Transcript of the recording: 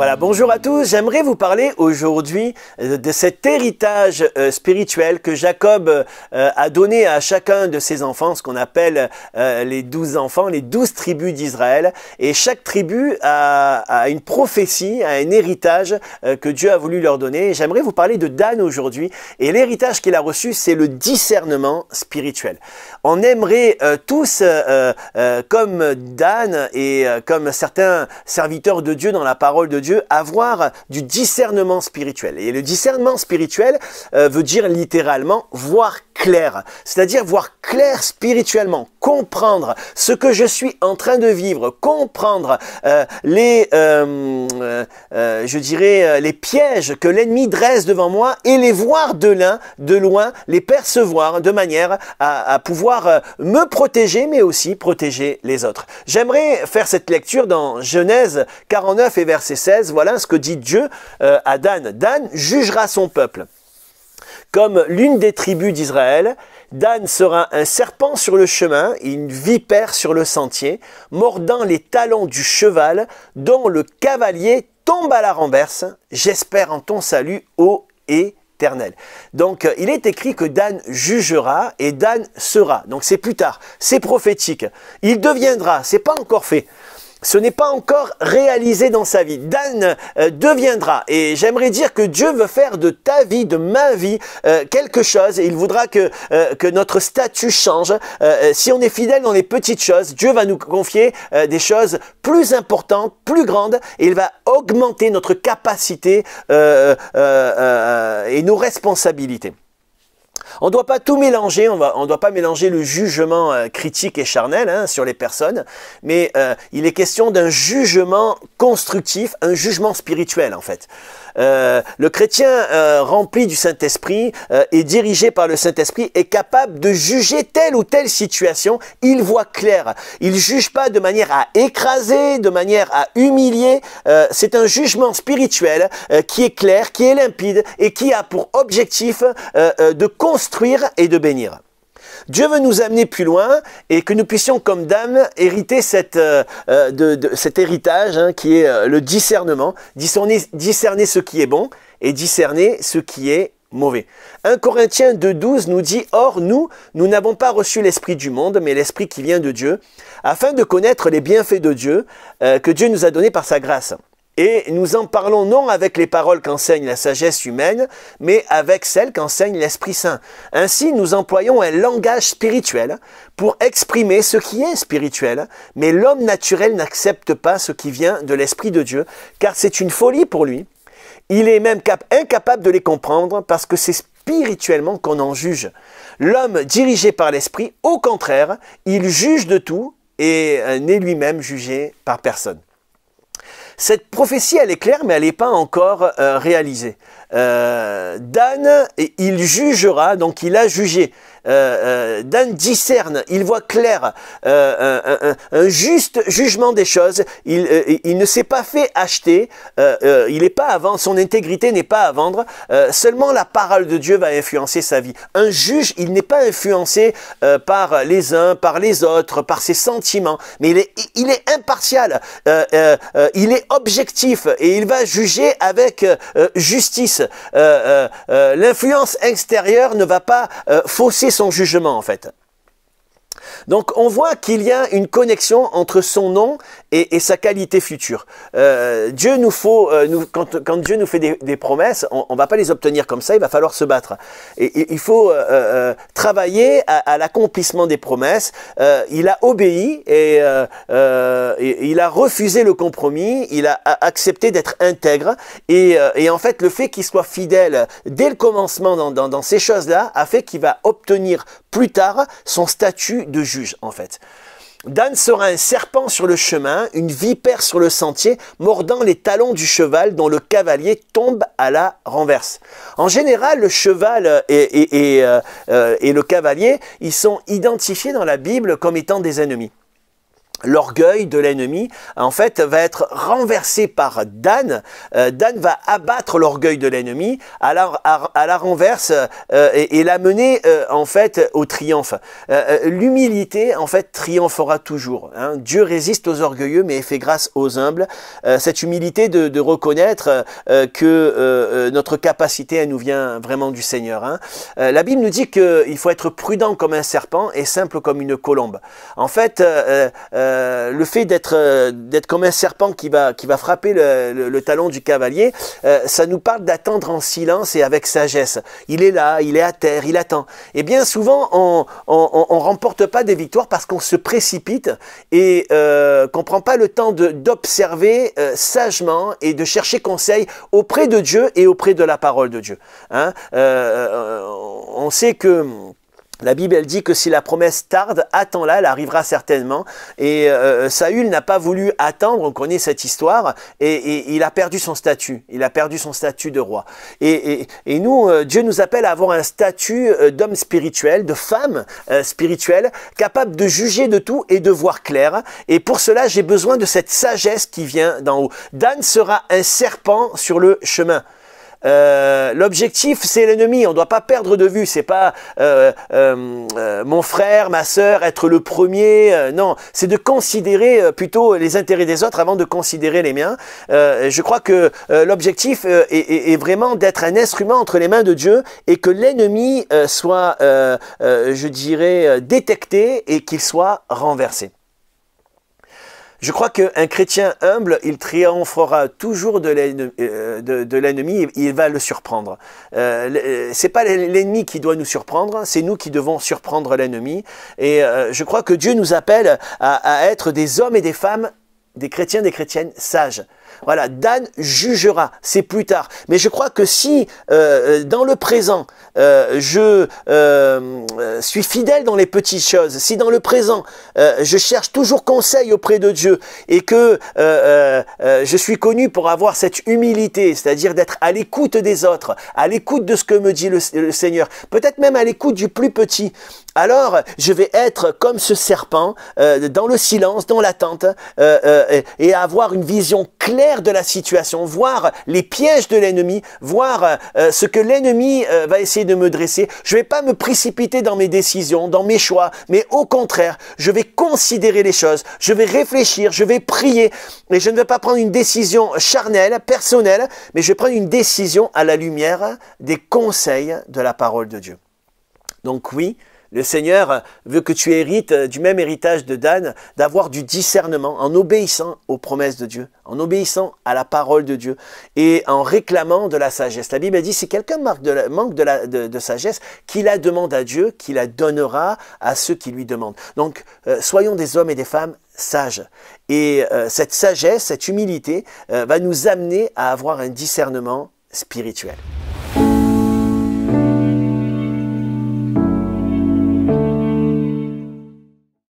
Voilà, bonjour à tous. J'aimerais vous parler aujourd'hui euh, de cet héritage euh, spirituel que Jacob euh, a donné à chacun de ses enfants, ce qu'on appelle les douze enfants, les douze tribus d'Israël. Et chaque tribu a, une prophétie, a un héritage que Dieu a voulu leur donner. J'aimerais vous parler de Dan aujourd'hui. Et l'héritage qu'il a reçu, c'est le discernement spirituel. On aimerait tous, comme Dan et comme certains serviteurs de Dieu dans la parole de Dieu, avoir du discernement spirituel. Et le discernement spirituel euh, veut dire littéralement voir c'est-à-dire voir clair spirituellement, comprendre ce que je suis en train de vivre, comprendre euh, les, euh, euh, je dirais, les pièges que l'ennemi dresse devant moi et les voir de l'un, de loin, les percevoir de manière à, à pouvoir me protéger, mais aussi protéger les autres. J'aimerais faire cette lecture dans Genèse 49 et verset 16. Voilà ce que dit Dieu à Dan. Dan jugera son peuple. Comme l'une des tribus d'Israël, Dan sera un serpent sur le chemin une vipère sur le sentier, mordant les talons du cheval dont le cavalier tombe à la renverse. J'espère en ton salut, ô Éternel. » donc euh, il est écrit que Dan jugera et Dan sera. Donc c'est plus tard, c'est prophétique. Il deviendra, c'est pas encore fait ce n'est pas encore réalisé dans sa vie. Dan euh, deviendra, et j'aimerais dire que Dieu veut faire de ta vie, de ma vie, euh, quelque chose, il voudra que, euh, que notre statut change. si on est fidèle dans les petites choses, Dieu va nous confier des choses plus importantes, plus grandes, et il va augmenter notre capacité et nos responsabilités. On ne doit pas tout mélanger, on ne doit pas mélanger le jugement euh, critique et charnel hein, sur les personnes, mais euh, il est question d'un jugement constructif, un jugement spirituel en fait. Euh, le chrétien euh, rempli du Saint-Esprit et euh, dirigé par le Saint-Esprit est capable de juger telle ou telle situation. Il voit clair. Il juge pas de manière à écraser, de manière à humilier. C'est un jugement spirituel qui est clair, qui est limpide et qui a pour objectif de construire et de bénir. Dieu veut nous amener plus loin et que nous puissions comme dame hériter cette, euh, euh, de, cet héritage hein, qui est euh, le discernement, discerner, ce qui est bon et discerner ce qui est mauvais. 1 Corinthiens 2.12 nous dit « Or nous, nous n'avons pas reçu l'Esprit du monde, mais l'Esprit qui vient de Dieu, afin de connaître les bienfaits de Dieu que Dieu nous a donnés par sa grâce. » Et nous en parlons non avec les paroles qu'enseigne la sagesse humaine, mais avec celles qu'enseigne l'Esprit Saint. Ainsi, nous employons un langage spirituel pour exprimer ce qui est spirituel, mais l'homme naturel n'accepte pas ce qui vient de l'Esprit de Dieu, car c'est une folie pour lui. Il est même incapable de les comprendre parce que c'est spirituellement qu'on en juge. L'homme dirigé par l'Esprit, au contraire, il juge de tout et n'est lui-même jugé par personne. Cette prophétie, elle est claire, mais elle n'est pas encore euh, réalisée. Euh, Dan, il jugera, donc il a jugé euh, euh, Dan discerne, il voit clair euh, un, juste jugement des choses, il, il ne s'est pas fait acheter, il n'est pas à vendre, son intégrité n'est pas à vendre, seulement la parole de Dieu va influencer sa vie. Un juge, il n'est pas influencé par les uns, par les autres, par ses sentiments, mais il est, il est impartial, il est objectif et il va juger avec justice. L'influence extérieure ne va pas fausser son jugement en fait. Donc on voit qu'il y a une connexion entre son nom et, sa qualité future. Euh, Dieu nous faut, euh, quand, Dieu nous fait des, promesses, on ne va pas les obtenir comme ça, il va falloir se battre. il faut euh, travailler à, l'accomplissement des promesses. il a obéi et, il a refusé le compromis, il a, accepté d'être intègre. Et, en fait, le fait qu'il soit fidèle dès le commencement dans, dans ces choses-là a fait qu'il va obtenir plus tard son statut de juge, en fait. Dan sera un serpent sur le chemin, une vipère sur le sentier, mordant les talons du cheval dont le cavalier tombe à la renverse. En général, le cheval et, euh, euh, le cavalier, ils sont identifiés dans la Bible comme étant des ennemis l'orgueil de l'ennemi, en fait, va être renversé par Dan. Euh, Dan va abattre l'orgueil de l'ennemi à la, à, la renverse euh, et, l'amener, euh, en fait, au triomphe. L'humilité, en fait, triomphera toujours. Hein. Dieu résiste aux orgueilleux, mais fait grâce aux humbles. cette humilité de, reconnaître que notre capacité, elle nous vient vraiment du Seigneur. Hein. la Bible nous dit qu'il faut être prudent comme un serpent et simple comme une colombe. En fait, euh, le fait euh, d'être comme un serpent qui va qui va frapper le, talon du cavalier, euh, ça nous parle d'attendre en silence et avec sagesse. Il est là, il est à terre, il attend. Et eh bien souvent, on ne remporte pas des victoires parce qu'on se précipite et qu'on prend pas le temps d'observer sagement et de chercher conseil auprès de Dieu et auprès de la parole de Dieu. Hein. on sait que la Bible, elle dit que si la promesse tarde, attends-la, elle arrivera certainement. Et euh, euh, Saül n'a pas voulu attendre, on connaît cette histoire, et, il a perdu son statut. Il a perdu son statut de roi. Et, nous, euh, Dieu nous appelle à avoir un statut d'homme spirituel, de femme spirituelle, capable de juger de tout et de voir clair. Et pour cela, j'ai besoin de cette sagesse qui vient d'en haut. Dan sera un serpent sur le chemin. Euh, l'objectif, c'est l'ennemi. On ne doit pas perdre de vue. C'est pas euh, euh, mon frère, ma sœur, être le premier. non, c'est de considérer plutôt les intérêts des autres avant de considérer les miens. je crois que l'objectif est, est, vraiment d'être un instrument entre les mains de Dieu et que l'ennemi soit, je dirais, détecté et qu'il soit renversé. Je crois qu'un chrétien humble, il triomphera toujours de l'ennemi, et euh, il va le surprendre. Ce euh, n'est euh, pas l'ennemi qui doit nous surprendre, c'est nous qui devons surprendre l'ennemi. Et je crois que Dieu nous appelle à, à être des hommes et des femmes, des chrétiens, des chrétiennes sages. Voilà, Dan jugera, c'est plus tard. Mais je crois que si euh, euh, dans le présent, euh, je suis fidèle dans les petites choses, si dans le présent, je cherche toujours conseil auprès de Dieu et que je suis connu pour avoir cette humilité, c'est-à-dire d'être à l'écoute des autres, à l'écoute de ce que me dit le, le Seigneur, peut-être même à l'écoute du plus petit, alors je vais être comme ce serpent dans le silence, dans l'attente et avoir une vision claire de la situation, voir les pièges de l'ennemi, voir euh, ce que l'ennemi euh, va essayer de me dresser. Je ne vais pas me précipiter dans mes décisions, dans mes choix, mais au contraire, je vais considérer les choses, je vais réfléchir, je vais prier, mais je ne vais pas prendre une décision charnelle, personnelle, mais je vais prendre une décision à la lumière des conseils de la parole de Dieu. Donc oui, le Seigneur veut que tu hérites euh, du même héritage de Dan, d'avoir du discernement en obéissant aux promesses de Dieu, en obéissant à la parole de Dieu et en réclamant de la sagesse. La Bible dit, si quelqu'un manque, de, sagesse, qu'il la demande à Dieu, qu'il la donnera à ceux qui lui demandent. Donc, euh, soyons des hommes et des femmes sages. Et euh, cette sagesse, cette humilité va nous amener à avoir un discernement spirituel.